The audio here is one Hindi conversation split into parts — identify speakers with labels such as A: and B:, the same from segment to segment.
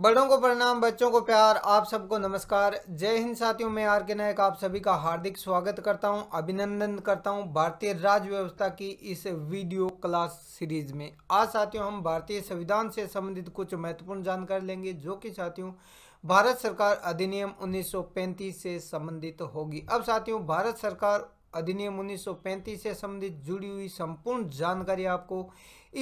A: बड़ों को प्रणाम बच्चों को प्यार आप सबको नमस्कार जय हिंद साथियों मैं आर के नायक आप सभी का हार्दिक स्वागत करता हूं अभिनंदन करता हूं भारतीय राज्य व्यवस्था की इस वीडियो क्लास सीरीज में आज साथियों हम भारतीय संविधान से संबंधित कुछ महत्वपूर्ण जानकारी लेंगे जो कि साथियों भारत सरकार अधिनियम 1935 से संबंधित होगी अब साथियों भारत सरकार अधिनियम 1935 से संबंधित जुड़ी हुई संपूर्ण जानकारी आपको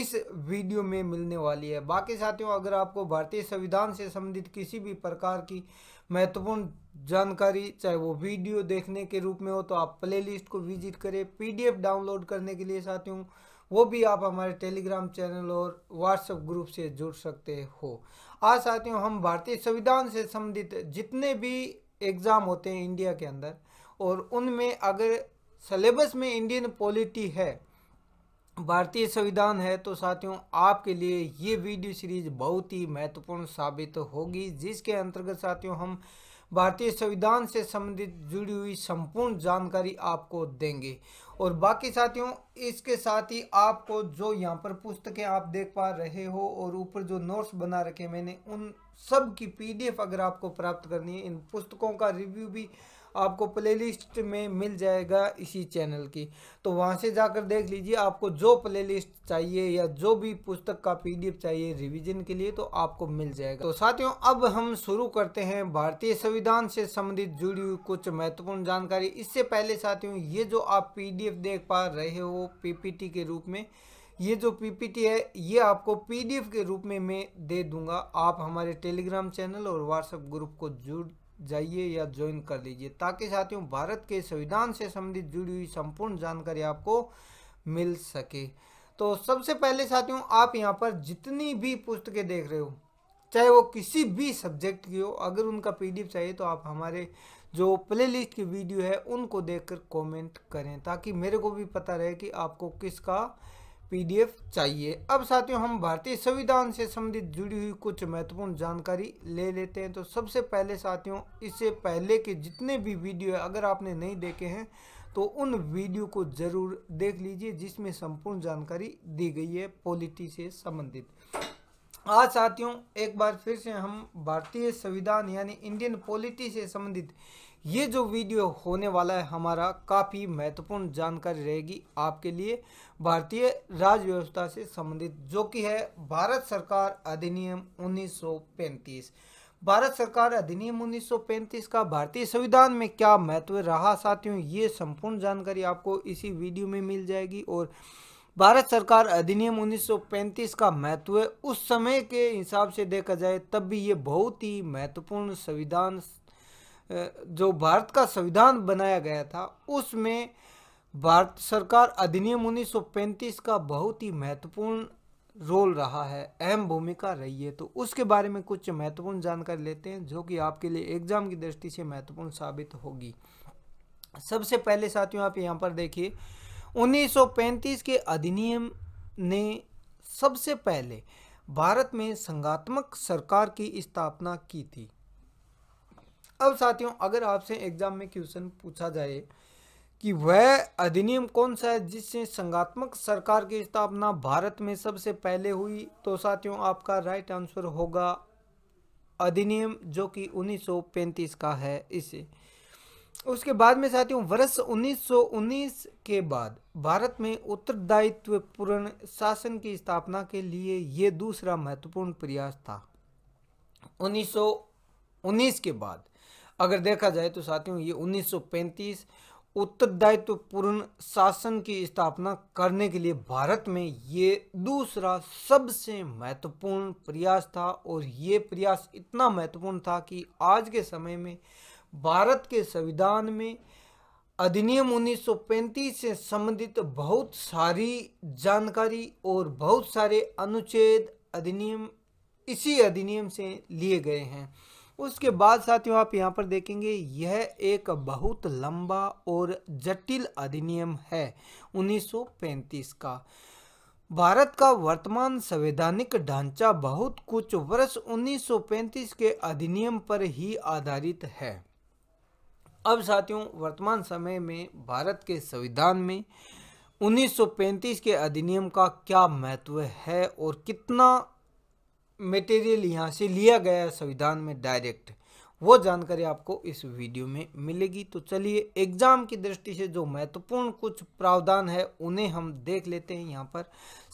A: इस वीडियो में मिलने वाली है बाकी साथियों अगर आपको भारतीय संविधान से संबंधित किसी भी प्रकार की महत्वपूर्ण जानकारी चाहे वो वीडियो देखने के रूप में हो तो आप प्लेलिस्ट को विजिट करें पीडीएफ डाउनलोड करने के लिए साथियों वो भी आप हमारे टेलीग्राम चैनल और व्हाट्सएप ग्रुप से जुड़ सकते हो आज साथियों हम भारतीय संविधान से संबंधित जितने भी एग्ज़ाम होते हैं इंडिया के अंदर और उनमें अगर सिलेबस में इंडियन पॉलिटी है भारतीय संविधान है तो साथियों आपके लिए ये वीडियो सीरीज बहुत ही महत्वपूर्ण साबित होगी जिसके अंतर्गत साथियों हम भारतीय संविधान से संबंधित जुड़ी हुई संपूर्ण जानकारी आपको देंगे और बाकी साथियों इसके साथ ही आपको जो यहाँ पर पुस्तकें आप देख पा रहे हो और ऊपर जो नोट्स बना रखे मैंने उन सब की पीडीएफ अगर आपको प्राप्त करनी है इन पुस्तकों का रिव्यू भी आपको प्लेलिस्ट में मिल जाएगा इसी चैनल की तो वहाँ से जाकर देख लीजिए आपको जो प्लेलिस्ट चाहिए या जो भी पुस्तक का पीडीएफ चाहिए रिवीजन के लिए तो आपको मिल जाएगा तो साथियों अब हम शुरू करते हैं भारतीय संविधान से संबंधित जुड़ी हुई कुछ महत्वपूर्ण जानकारी इससे पहले साथियों ये जो आप पी देख पा रहे हो पी के रूप में ये जो पीपीटी है ये आपको पीडीएफ के रूप में मैं दे दूंगा आप हमारे टेलीग्राम चैनल और व्हाट्सएप ग्रुप को जुड़ जाइए या ज्वाइन कर लीजिए ताकि साथियों भारत के संविधान से संबंधित जुड़ी हुई संपूर्ण जानकारी आपको मिल सके तो सबसे पहले साथियों आप यहाँ पर जितनी भी पुस्तकें देख रहे हो चाहे वो किसी भी सब्जेक्ट की हो अगर उनका पीडीएफ चाहिए तो आप हमारे जो प्लेलिस्ट की वीडियो है उनको देखकर कमेंट करें ताकि मेरे को भी पता रहे कि आपको किसका पीडीएफ चाहिए अब साथियों हम भारतीय संविधान से संबंधित जुड़ी हुई कुछ महत्वपूर्ण जानकारी ले लेते हैं तो सबसे पहले साथियों इससे पहले के जितने भी वीडियो है अगर आपने नहीं देखे हैं तो उन वीडियो को ज़रूर देख लीजिए जिसमें संपूर्ण जानकारी दी गई है पॉलिटी से संबंधित आज साथियों एक बार फिर से हम भारतीय संविधान यानी इंडियन पॉलिटी से संबंधित ये जो वीडियो होने वाला है हमारा काफ़ी महत्वपूर्ण जानकारी रहेगी आपके लिए भारतीय राज व्यवस्था से संबंधित जो कि है भारत सरकार अधिनियम 1935 भारत सरकार अधिनियम 1935 का भारतीय संविधान में क्या महत्व रहा साथियों ये संपूर्ण जानकारी आपको इसी वीडियो में मिल जाएगी और भारत सरकार अधिनियम 1935 का महत्व उस समय के हिसाब से देखा जाए तब भी ये बहुत ही महत्वपूर्ण संविधान जो भारत का संविधान बनाया गया था उसमें भारत सरकार अधिनियम 1935 का बहुत ही महत्वपूर्ण रोल रहा है अहम भूमिका रही है तो उसके बारे में कुछ महत्वपूर्ण जानकारी लेते हैं जो कि आपके लिए एग्जाम की दृष्टि से महत्वपूर्ण साबित होगी सबसे पहले साथियों आप यहाँ पर देखिए 1935 के अधिनियम ने सबसे पहले भारत में संगात्मक सरकार की स्थापना की थी अब साथियों अगर आपसे एग्जाम में क्वेश्चन पूछा जाए कि वह अधिनियम कौन सा है जिससे संगात्मक सरकार की स्थापना भारत में सबसे पहले हुई तो साथियों आपका राइट आंसर होगा अधिनियम जो कि 1935 का है इसे उसके बाद में साथियों वर्ष 1919 के बाद भारत में उत्तरदायित्व पूर्ण शासन की स्थापना के लिए ये दूसरा महत्वपूर्ण प्रयास था 1919 के बाद अगर देखा जाए तो साथियों ये 1935 उत्तरदायित्वपूर्ण शासन की स्थापना करने के लिए भारत में ये दूसरा सबसे महत्वपूर्ण प्रयास था और ये प्रयास इतना महत्वपूर्ण था कि आज के समय में भारत के संविधान में अधिनियम 1935 से संबंधित बहुत सारी जानकारी और बहुत सारे अनुच्छेद अधिनियम इसी अधिनियम से लिए गए हैं उसके बाद साथियों आप यहाँ पर देखेंगे यह एक बहुत लंबा और जटिल अधिनियम है 1935 का भारत का वर्तमान संवैधानिक ढांचा बहुत कुछ वर्ष 1935 के अधिनियम पर ही आधारित है अब साथियों वर्तमान समय में भारत के संविधान में 1935 के अधिनियम का क्या महत्व है और कितना मटेरियल यहाँ से लिया गया है संविधान में डायरेक्ट वो जानकारी आपको इस वीडियो में मिलेगी तो चलिए एग्जाम की दृष्टि से जो महत्वपूर्ण कुछ प्रावधान है उन्हें हम देख लेते हैं यहाँ पर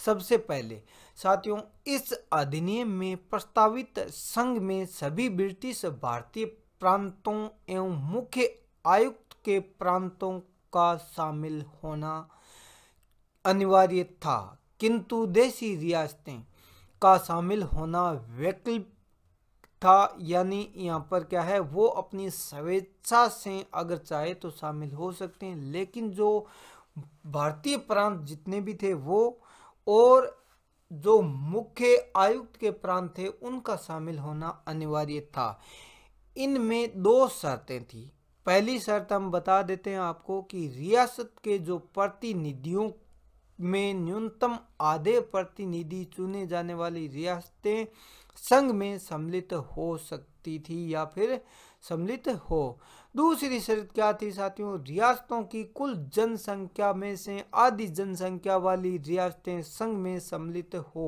A: सबसे पहले साथियों इस अधिनियम में प्रस्तावित संघ में सभी ब्रिटिश भारतीय प्रांतों एवं मुख्य आयुक्त के प्रांतों का शामिल होना अनिवार्य था किंतु देशी रियासतें का शामिल होना वैकल्प था यानी यहाँ पर क्या है वो अपनी स्वेच्छा से अगर चाहे तो शामिल हो सकते हैं लेकिन जो भारतीय प्रांत जितने भी थे वो और जो मुख्य आयुक्त के प्रांत थे उनका शामिल होना अनिवार्य था इनमें दो शर्तें थी पहली शर्त हम बता देते हैं आपको कि रियासत के जो प्रतिनिधियों में न्यूनतम आधे प्रतिनिधि चुने जाने वाली रियासतें संघ में सम्मिलित हो सकती थी या फिर सम्मिलित हो दूसरी शर्त क्या थी साथियों रियासतों की कुल जनसंख्या में से आधी जनसंख्या वाली रियासतें संघ में सम्मिलित हो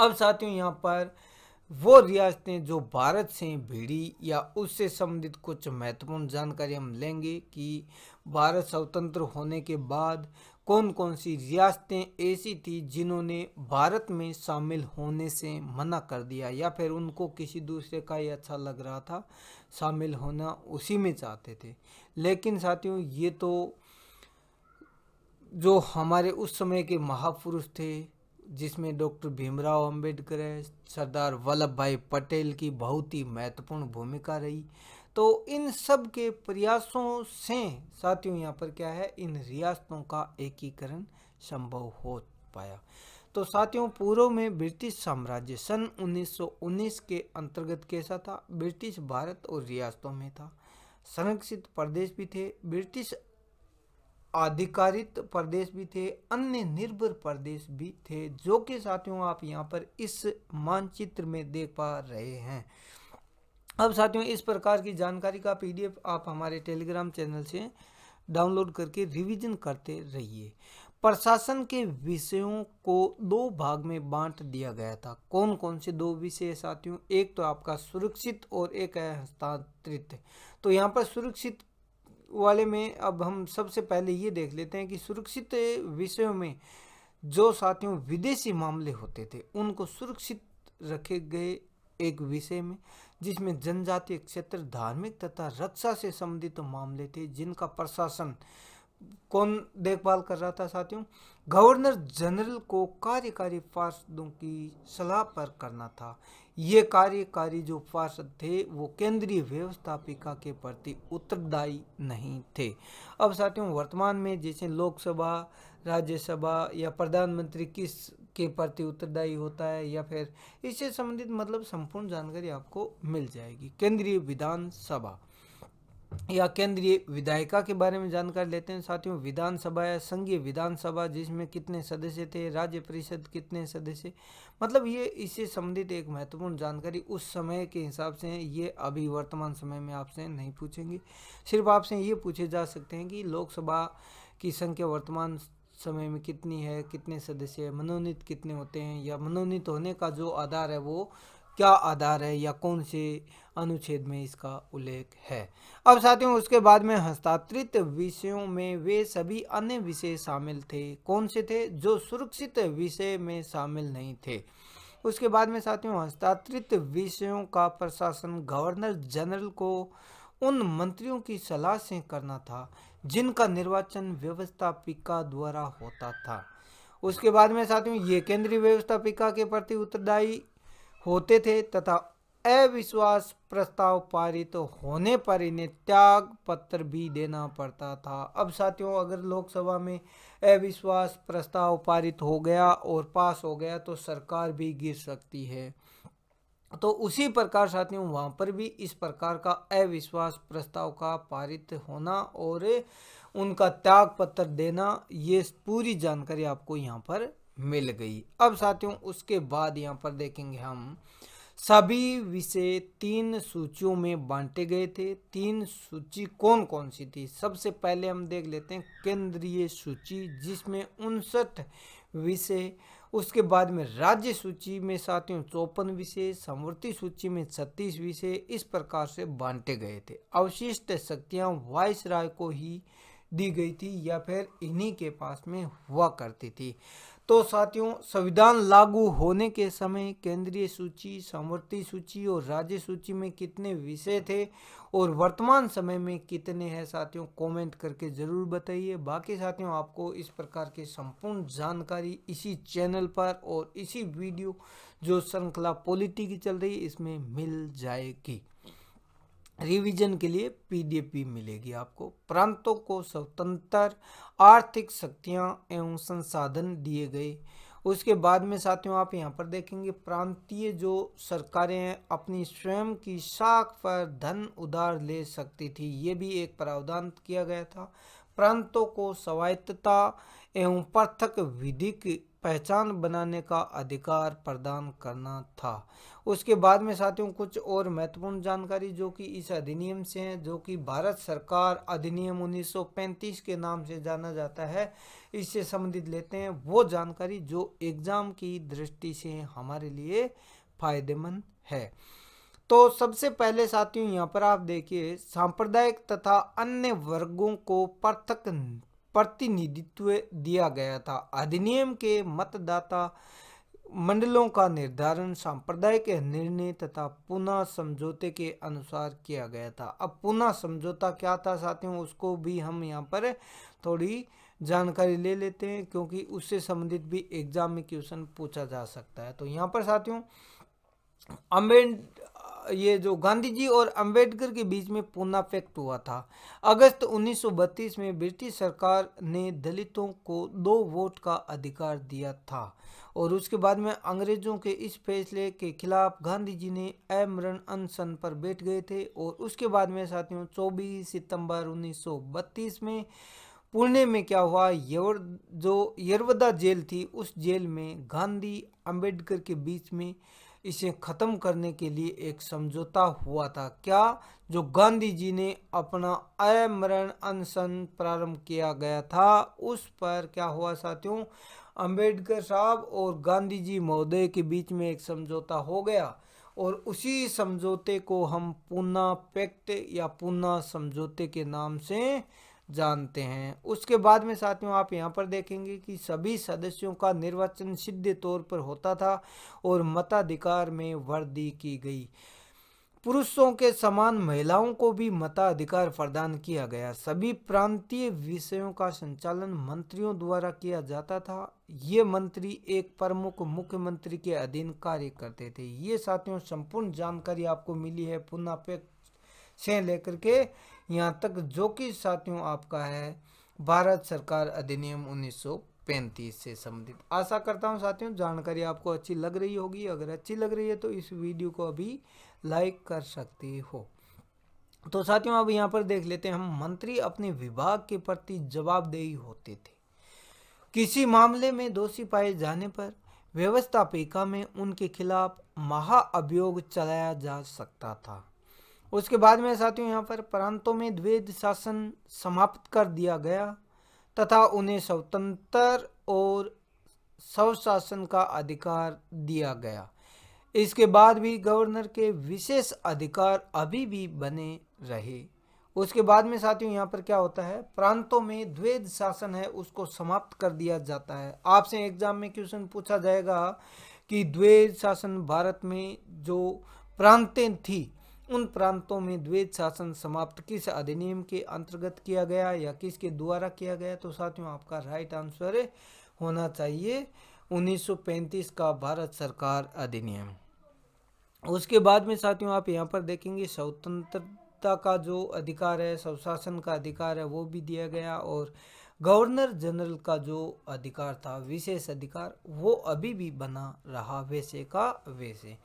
A: अब साथियों यहाँ पर वो रियासतें जो भारत से भिड़ी या उससे संबंधित कुछ महत्वपूर्ण जानकारी हम लेंगे कि भारत स्वतंत्र होने के बाद कौन कौन सी रियासतें ऐसी थी जिन्होंने भारत में शामिल होने से मना कर दिया या फिर उनको किसी दूसरे का ही अच्छा लग रहा था शामिल होना उसी में चाहते थे लेकिन साथियों ये तो जो हमारे उस समय के महापुरुष थे जिसमें डॉक्टर भीमराव अंबेडकर है सरदार वल्लभ भाई पटेल की बहुत ही महत्वपूर्ण भूमिका रही तो इन सब के प्रयासों से साथियों यहाँ पर क्या है इन रियासतों का एकीकरण संभव हो पाया तो साथियों पूर्व में ब्रिटिश साम्राज्य सन 1919 के अंतर्गत कैसा था ब्रिटिश भारत और रियासतों में था संरक्षित प्रदेश भी थे ब्रिटिश आधिकारित प्रदेश भी थे अन्य निर्भर प्रदेश भी थे जो कि साथियों आप यहाँ पर इस मानचित्र में देख पा रहे हैं अब साथियों इस प्रकार की जानकारी का पीडीएफ आप हमारे टेलीग्राम चैनल से डाउनलोड करके रिवीजन करते रहिए प्रशासन के विषयों को दो भाग में बांट दिया गया था कौन कौन से दो विषय साथियों एक तो आपका सुरक्षित और एक है हस्तांतरित तो यहाँ पर सुरक्षित वाले में अब हम सबसे पहले ये देख लेते हैं कि सुरक्षित विषयों में जो साथियों विदेशी मामले होते थे उनको सुरक्षित रखे गए एक विषय में जिसमें जनजातीय क्षेत्र धार्मिक तथा रक्षा से संबंधित तो मामले थे जिनका प्रशासन कौन देखभाल कर रहा था साथियों गवर्नर जनरल को कार्यकारी पार्षदों की सलाह पर करना था ये कार्यकारी जो पार्षद थे वो केंद्रीय व्यवस्थापिका के प्रति उत्तरदायी नहीं थे अब साथियों वर्तमान में जैसे लोकसभा राज्यसभा या प्रधानमंत्री किस के प्रति उत्तरदायी होता है या फिर इससे संबंधित मतलब संपूर्ण जानकारी आपको मिल जाएगी केंद्रीय विधानसभा या केंद्रीय विधायिका के बारे में जानकारी लेते हैं साथियों विधानसभा या संघीय विधानसभा जिसमें कितने सदस्य थे राज्य परिषद कितने सदस्य मतलब ये इससे संबंधित एक महत्वपूर्ण जानकारी उस समय के हिसाब से ये अभी वर्तमान समय में आपसे नहीं पूछेंगे सिर्फ आपसे ये पूछे जा सकते हैं कि लोकसभा की संख्या वर्तमान समय में कितनी है कितने सदस्य है मनोनीत कितने होते हैं या मनोनीत होने का जो आधार है वो क्या आधार है या कौन से अनुच्छेद में इसका उल्लेख है अब साथियों उसके बाद में हस्तांतरित विषयों में वे सभी अन्य विषय शामिल थे कौन से थे जो सुरक्षित विषय में शामिल नहीं थे उसके बाद में साथियों हस्तांतरित विषयों का प्रशासन गवर्नर जनरल को उन मंत्रियों की सलाह से करना था जिनका निर्वाचन व्यवस्थापिका द्वारा होता था उसके बाद में साथियों ये केंद्रीय व्यवस्थापिका के प्रति उत्तरदायी होते थे तथा अविश्वास प्रस्ताव पारित तो होने पर इन्हें त्याग पत्र भी देना पड़ता था अब साथियों अगर लोकसभा में अविश्वास प्रस्ताव पारित हो गया और पास हो गया तो सरकार भी गिर सकती है तो उसी प्रकार साथियों वहाँ पर भी इस प्रकार का अविश्वास प्रस्ताव का पारित होना और उनका त्याग पत्र देना ये पूरी जानकारी आपको यहाँ पर मिल गई अब साथियों उसके बाद यहाँ पर देखेंगे हम सभी विषय तीन सूचियों में बांटे गए थे तीन सूची कौन कौन सी थी सबसे पहले हम देख लेते हैं केंद्रीय सूची जिसमें उनसठ विषय उसके बाद में राज्य सूची में साथियों चौपन विषय समवर्ती सूची में छत्तीस विषय इस प्रकार से बांटे गए थे अवशिष्ट शक्तियाँ वाइस राय को ही दी गई थी या फिर इन्हीं के पास में हुआ करती थी तो साथियों संविधान लागू होने के समय केंद्रीय सूची सामवर्ती सूची और राज्य सूची में कितने विषय थे और वर्तमान समय में कितने हैं साथियों कमेंट करके ज़रूर बताइए बाकी साथियों आपको इस प्रकार के संपूर्ण जानकारी इसी चैनल पर और इसी वीडियो जो श्रृंखला पॉलिटी की चल रही है इसमें मिल जाएगी रिवीजन के लिए पीडीपी मिलेगी आपको प्रांतों को स्वतंत्र आर्थिक शक्तियां एवं संसाधन दिए गए उसके बाद में साथियों आप यहां पर देखेंगे प्रांतीय जो सरकारें हैं अपनी स्वयं की साख पर धन उधार ले सकती थी ये भी एक प्रावधान किया गया था प्रांतों को स्वायत्तता एवं पृथक विधिक पहचान बनाने का अधिकार प्रदान करना था उसके बाद में साथियों कुछ और महत्वपूर्ण जानकारी जो कि इस अधिनियम से है जो कि भारत सरकार अधिनियम 1935 के नाम से जाना जाता है इससे संबंधित लेते हैं वो जानकारी जो एग्ज़ाम की दृष्टि से हमारे लिए फायदेमंद है तो सबसे पहले साथियों यहाँ पर आप देखिए सांप्रदायिक तथा अन्य वर्गों को पृथक प्रतिनिधित्व दिया गया था अधिनियम के मतदाता मंडलों का निर्धारण सांप्रदायिक निर्णय तथा पुनः समझौते के अनुसार किया गया था अब पुनः समझौता क्या था साथियों उसको भी हम यहाँ पर थोड़ी जानकारी ले लेते हैं क्योंकि उससे संबंधित भी एग्जाम में क्वेश्चन पूछा जा सकता है तो यहाँ पर साथियों अमेंड ये जो गांधी जी और अंबेडकर के बीच में पूना फैक्ट हुआ था अगस्त 1932 में ब्रिटिश सरकार ने दलितों को दो वोट का अधिकार दिया था और उसके बाद में अंग्रेजों के इस फैसले के खिलाफ गांधी जी ने अमरण अनशन पर बैठ गए थे और उसके बाद में साथियों 24 सितंबर 1932 में पुणे में क्या हुआ यवर जो यरवदा जेल थी उस जेल में गांधी अंबेडकर के बीच में इसे ख़त्म करने के लिए एक समझौता हुआ था क्या जो गांधी जी ने अपना अमरण अनशन प्रारंभ किया गया था उस पर क्या हुआ साथियों अंबेडकर साहब और गांधी जी महोदय के बीच में एक समझौता हो गया और उसी समझौते को हम पूना पैक्ट या पूना समझौते के नाम से जानते हैं उसके बाद में साथियों आप यहाँ पर देखेंगे कि सभी सदस्यों का निर्वाचन सिद्ध तौर पर होता था और मताधिकार में वृद्धि की गई पुरुषों के समान महिलाओं को भी मताधिकार प्रदान किया गया सभी प्रांतीय विषयों का संचालन मंत्रियों द्वारा किया जाता था ये मंत्री एक प्रमुख मुख्यमंत्री के अधीन कार्य करते थे ये साथियों संपूर्ण जानकारी आपको मिली है पुनः से लेकर के यहाँ तक जो कि साथियों आपका है भारत सरकार अधिनियम 1935 से संबंधित आशा करता हूँ साथियों जानकारी आपको अच्छी लग रही होगी अगर अच्छी लग रही है तो इस वीडियो को अभी लाइक कर सकते हो तो साथियों अब यहाँ पर देख लेते हैं हम मंत्री अपने विभाग के प्रति जवाबदेही होते थे किसी मामले में दोषी पाए जाने पर व्यवस्थापिका में उनके खिलाफ महाअभियोग चलाया जा सकता था उसके बाद में साथियों यहाँ पर प्रांतों में द्वेद शासन समाप्त कर दिया गया तथा उन्हें स्वतंत्र और स्वशासन का अधिकार दिया गया इसके बाद भी गवर्नर के विशेष अधिकार अभी भी बने रहे उसके बाद में साथियों यहाँ पर क्या होता है प्रांतों में द्वेद शासन है उसको समाप्त कर दिया जाता है आपसे एग्जाम में क्वेश्चन पूछा जाएगा कि द्वेद शासन भारत में जो प्रांतें थी उन प्रांतों में द्वैत शासन समाप्त किस अधिनियम के अंतर्गत किया गया या किसके द्वारा किया गया तो साथियों आपका राइट आंसर होना चाहिए 1935 का भारत सरकार अधिनियम उसके बाद में साथियों आप यहाँ पर देखेंगे स्वतंत्रता का जो अधिकार है स्वशासन का अधिकार है वो भी दिया गया और गवर्नर जनरल का जो अधिकार था विशेष अधिकार वो अभी भी बना रहा वैसे का वैसे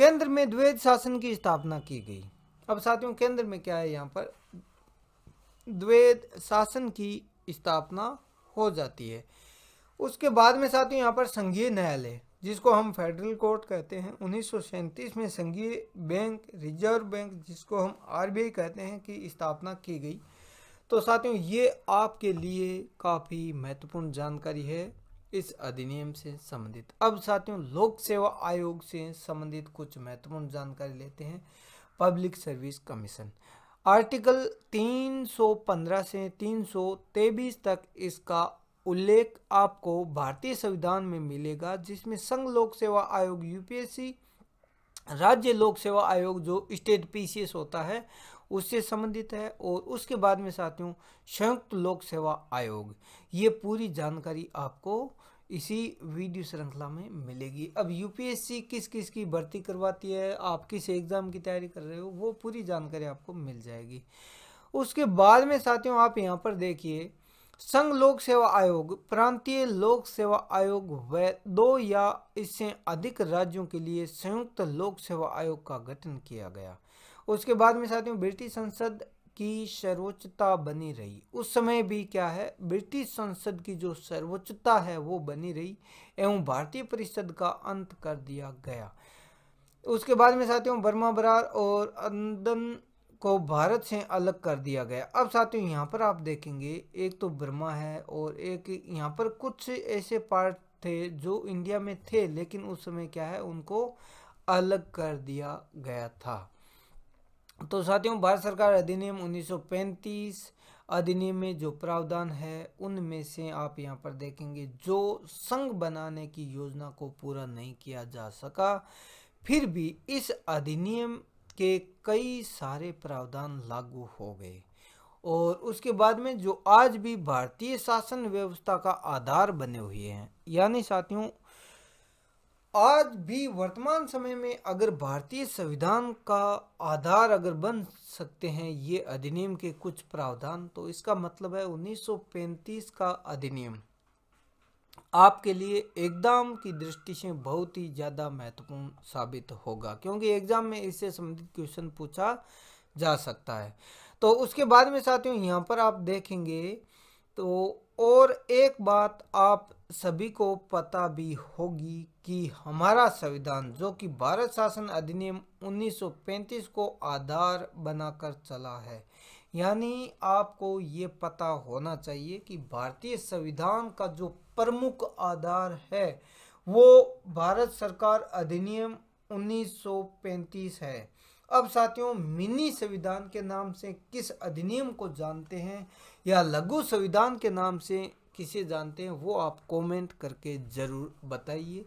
A: केंद्र में द्वेद शासन की स्थापना की गई अब साथियों केंद्र में क्या है यहाँ पर द्वेद शासन की स्थापना हो जाती है उसके बाद में साथियों यहाँ पर संघीय न्यायालय जिसको हम फेडरल कोर्ट कहते हैं उन्नीस में संघीय बैंक रिजर्व बैंक जिसको हम आरबीआई कहते हैं की स्थापना की गई तो साथियों ये आपके लिए काफ़ी महत्वपूर्ण जानकारी है इस अधिनियम से संबंधित अब साथियों लोक सेवा आयोग से संबंधित कुछ महत्वपूर्ण जानकारी लेते हैं पब्लिक सर्विस कमीशन आर्टिकल 315 से तीन तक इसका उल्लेख आपको भारतीय संविधान में मिलेगा जिसमें संघ लोक सेवा आयोग यूपीएससी राज्य लोक सेवा आयोग जो स्टेट पीसीएस होता है उससे संबंधित है और उसके बाद में साथियों संयुक्त लोक सेवा आयोग ये पूरी जानकारी आपको इसी वीडियो श्रृंखला में मिलेगी अब यूपीएससी किस किस की भर्ती करवाती है आप किस एग्ज़ाम की तैयारी कर रहे हो वो पूरी जानकारी आपको मिल जाएगी उसके बाद में साथियों आप यहाँ पर देखिए संघ लोक सेवा आयोग प्रांतीय लोक सेवा आयोग व दो या इससे अधिक राज्यों के लिए संयुक्त लोक सेवा आयोग का गठन किया गया उसके बाद में साथियों ब्रिटिश संसद की सर्वोच्चता बनी रही उस समय भी क्या है ब्रिटिश संसद की जो सर्वोच्चता है वो बनी रही एवं भारतीय परिषद का अंत कर दिया गया उसके बाद में साथियों वर्मा बरार और अंदन को भारत से अलग कर दिया गया अब साथियों यहाँ पर आप देखेंगे एक तो बर्मा है और एक यहाँ पर कुछ ऐसे पार्ट थे जो इंडिया में थे लेकिन उस समय क्या है उनको अलग कर दिया गया था तो साथियों भारत सरकार अधिनियम 1935 अधिनियम में जो प्रावधान है उनमें से आप यहाँ पर देखेंगे जो संघ बनाने की योजना को पूरा नहीं किया जा सका फिर भी इस अधिनियम के कई सारे प्रावधान लागू हो गए और उसके बाद में जो आज भी भारतीय शासन व्यवस्था का आधार बने हुए हैं यानी साथियों आज भी वर्तमान समय में अगर भारतीय संविधान का आधार अगर बन सकते हैं ये अधिनियम के कुछ प्रावधान तो इसका मतलब है 1935 का अधिनियम आपके लिए एग्जाम की दृष्टि से बहुत ही ज़्यादा महत्वपूर्ण साबित होगा क्योंकि एग्जाम में इससे संबंधित क्वेश्चन पूछा जा सकता है तो उसके बाद में साथियों यहाँ पर आप देखेंगे तो और एक बात आप सभी को पता भी होगी कि हमारा संविधान जो कि भारत शासन अधिनियम 1935 को आधार बनाकर चला है यानी आपको ये पता होना चाहिए कि भारतीय संविधान का जो प्रमुख आधार है वो भारत सरकार अधिनियम 1935 है अब साथियों मिनी संविधान के नाम से किस अधिनियम को जानते हैं या लघु संविधान के नाम से किसे जानते हैं वो आप कमेंट करके ज़रूर बताइए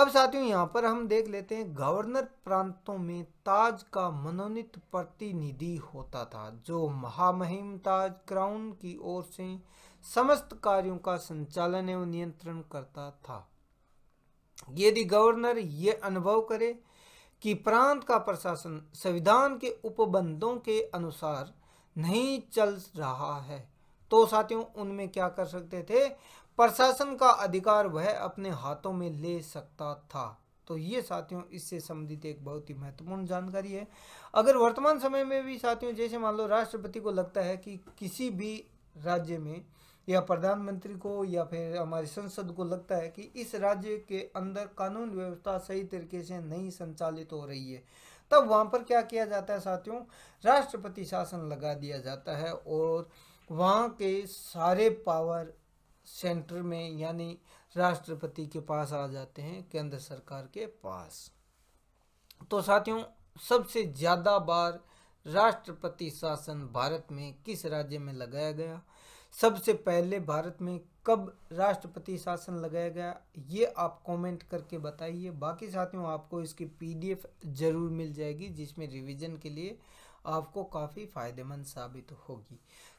A: अब साथियों यहाँ पर हम देख लेते हैं गवर्नर प्रांतों में ताज का मनोनीत प्रतिनिधि होता था जो महामहिम ताज क्राउन की ओर से समस्त कार्यों का संचालन एवं नियंत्रण करता था यदि गवर्नर ये अनुभव करे कि प्रांत का प्रशासन संविधान के उपबंधों के अनुसार नहीं चल रहा है तो साथियों उनमें क्या कर सकते थे प्रशासन का अधिकार वह अपने हाथों में ले सकता था तो ये साथियों इससे संबंधित एक बहुत ही महत्वपूर्ण जानकारी है अगर वर्तमान समय में भी साथियों जैसे मान लो राष्ट्रपति को लगता है कि किसी भी राज्य में या प्रधानमंत्री को या फिर हमारे संसद को लगता है कि इस राज्य के अंदर कानून व्यवस्था सही तरीके से नहीं संचालित हो रही है तब वहाँ पर क्या किया जाता है साथियों राष्ट्रपति शासन लगा दिया जाता है और वहाँ के सारे पावर सेंटर में यानी राष्ट्रपति के पास आ जाते हैं केंद्र सरकार के पास तो साथियों सबसे ज़्यादा बार राष्ट्रपति शासन भारत में किस राज्य में लगाया गया सबसे पहले भारत में कब राष्ट्रपति शासन लगाया गया ये आप कमेंट करके बताइए बाकी साथियों आपको इसकी पीडीएफ ज़रूर मिल जाएगी जिसमें रिवीजन के लिए आपको काफ़ी फायदेमंद साबित होगी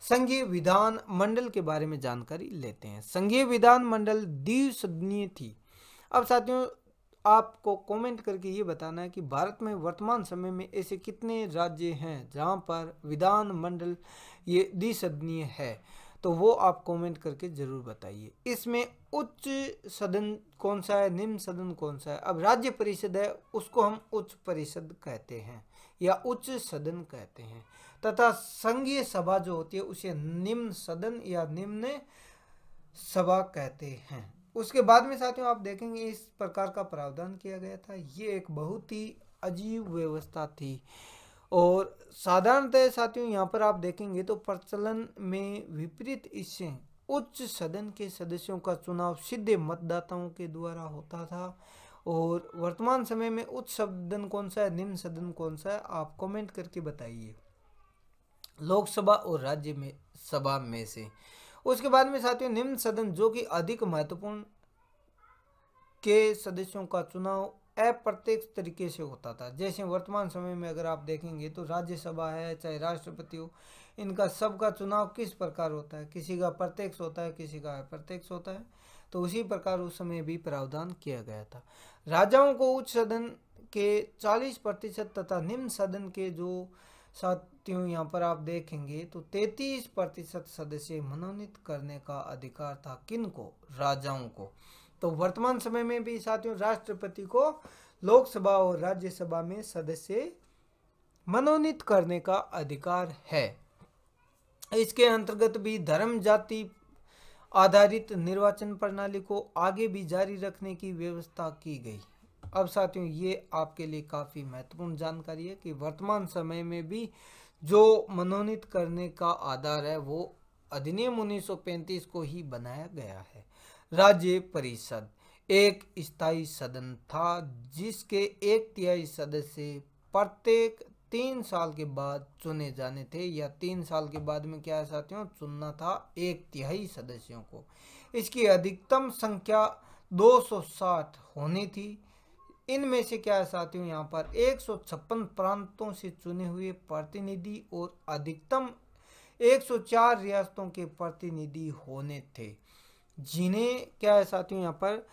A: संघीय विधान मंडल के बारे में जानकारी लेते हैं संघीय विधान मंडल द्विसदनीय थी अब साथियों आपको कमेंट करके ये बताना है कि भारत में वर्तमान समय में ऐसे कितने राज्य हैं जहां पर विधान मंडल ये द्विसदनीय है तो वो आप कमेंट करके ज़रूर बताइए इसमें उच्च सदन कौन सा है निम्न सदन कौन सा है अब राज्य परिषद है उसको हम उच्च परिषद कहते हैं या उच्च सदन कहते हैं तथा संघीय सभा जो होती है उसे निम्न सदन या निम्न सभा कहते हैं उसके बाद में साथियों आप देखेंगे इस प्रकार का प्रावधान किया गया था ये एक बहुत ही अजीब व्यवस्था थी और साधारणतः साथियों यहाँ पर आप देखेंगे तो प्रचलन में विपरीत इससे उच्च सदन के सदस्यों का चुनाव सीधे मतदाताओं के द्वारा होता था और वर्तमान समय में उच्च सदन कौन सा है निम्न सदन कौन सा है आप कमेंट करके बताइए लोकसभा और राज्य में सभा में से उसके बाद में साथियों निम्न सदन जो कि अधिक महत्वपूर्ण के सदस्यों का चुनाव अप्रत्यक्ष तरीके से होता था जैसे वर्तमान समय में अगर आप देखेंगे तो राज्यसभा है चाहे राष्ट्रपति हो इनका सबका चुनाव किस प्रकार होता है किसी का प्रत्यक्ष होता है किसी का अप्रत्यक्ष होता है तो उसी प्रकार उस समय भी प्रावधान किया गया था राजाओं को उच्च सदन के 40 प्रतिशत तथा निम्न सदन के जो साथियों यहाँ पर आप देखेंगे तो 33 प्रतिशत सदस्य मनोनीत करने का अधिकार था किन को राजाओं को तो वर्तमान समय में भी साथियों राष्ट्रपति को लोकसभा और राज्यसभा में सदस्य मनोनीत करने का अधिकार है इसके अंतर्गत भी धर्म जाति आधारित निर्वाचन प्रणाली को आगे भी जारी रखने की व्यवस्था की गई अब साथियों ये आपके लिए काफ़ी महत्वपूर्ण जानकारी है कि वर्तमान समय में भी जो मनोनीत करने का आधार है वो अधिनियम 1935 को ही बनाया गया है राज्य परिषद एक स्थायी सदन था जिसके एक तिहाई सदस्य प्रत्येक तीन साल के बाद चुने जाने थे या तीन साल के बाद में क्या है साथियों चुनना था एक तिहाई सदस्यों को इसकी अधिकतम संख्या 260 होनी थी इनमें से क्या है साथियों यहाँ पर एक प्रांतों से चुने हुए प्रतिनिधि और अधिकतम 104 रियासतों के प्रतिनिधि होने थे जिन्हें क्या है साथियों यहाँ पर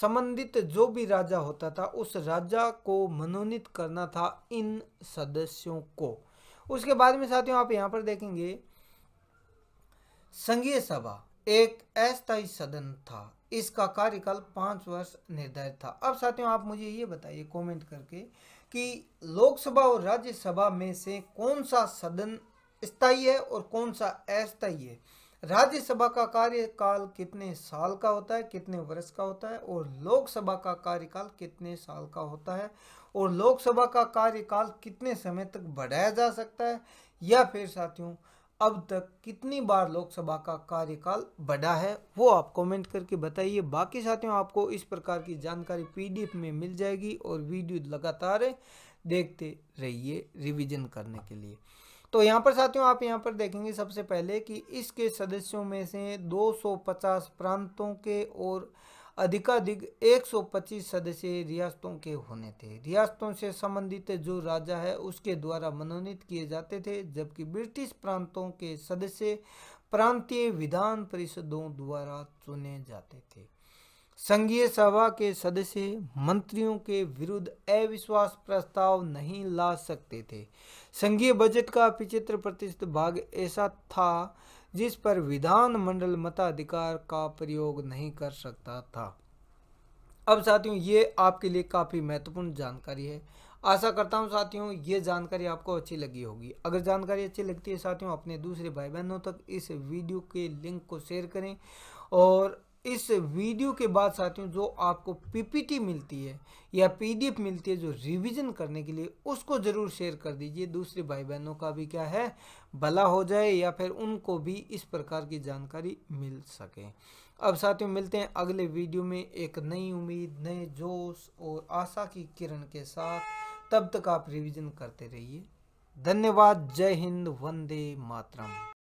A: संबंधित जो भी राजा होता था उस राजा को मनोनीत करना था इन सदस्यों को उसके बाद में साथियों आप यहाँ पर देखेंगे संघीय सभा एक अस्थायी सदन था इसका कार्यकाल पांच वर्ष निर्धारित था अब साथियों आप मुझे ये बताइए कमेंट करके कि लोकसभा और राज्यसभा में से कौन सा सदन स्थायी है और कौन सा अस्थायी है राज्यसभा का कार्यकाल कितने साल का होता है कितने वर्ष का होता है और लोकसभा का कार्यकाल कितने साल का होता है और लोकसभा का कार्यकाल कितने समय तक बढ़ाया जा सकता है या फिर साथियों अब तक कितनी बार लोकसभा का कार्यकाल बढ़ा है वो आप कमेंट करके बताइए बाकी साथियों आपको इस प्रकार की जानकारी पीडीएफ में मिल जाएगी और वीडियो लगातार देखते रहिए रिवीजन करने के लिए तो यहाँ पर साथियों आप यहाँ पर देखेंगे सबसे पहले कि इसके सदस्यों में से 250 प्रांतों के और अधिकाधिक 125 सदस्य रियासतों के होने थे रियासतों से संबंधित जो राजा है उसके द्वारा मनोनीत किए जाते थे जबकि ब्रिटिश प्रांतों के सदस्य प्रांतीय विधान परिषदों द्वारा चुने जाते थे संघीय सभा के सदस्य मंत्रियों के विरुद्ध अविश्वास प्रस्ताव नहीं ला सकते थे संघीय बजट का पिचहत्तर प्रतिशत भाग ऐसा था जिस पर विधानमंडल मताधिकार का प्रयोग नहीं कर सकता था अब साथियों ये आपके लिए काफ़ी महत्वपूर्ण जानकारी है आशा करता हूँ साथियों ये जानकारी आपको अच्छी लगी होगी अगर जानकारी अच्छी लगती है साथियों अपने दूसरे भाई बहनों तक इस वीडियो के लिंक को शेयर करें और इस वीडियो के बाद साथियों जो आपको पीपीटी मिलती है या पीडीएफ मिलती है जो रिवीजन करने के लिए उसको ज़रूर शेयर कर दीजिए दूसरे भाई बहनों का भी क्या है भला हो जाए या फिर उनको भी इस प्रकार की जानकारी मिल सके अब साथियों मिलते हैं अगले वीडियो में एक नई उम्मीद नए जोश और आशा की किरण के साथ तब तक आप रिविज़न करते रहिए धन्यवाद जय हिंद वंदे मातरम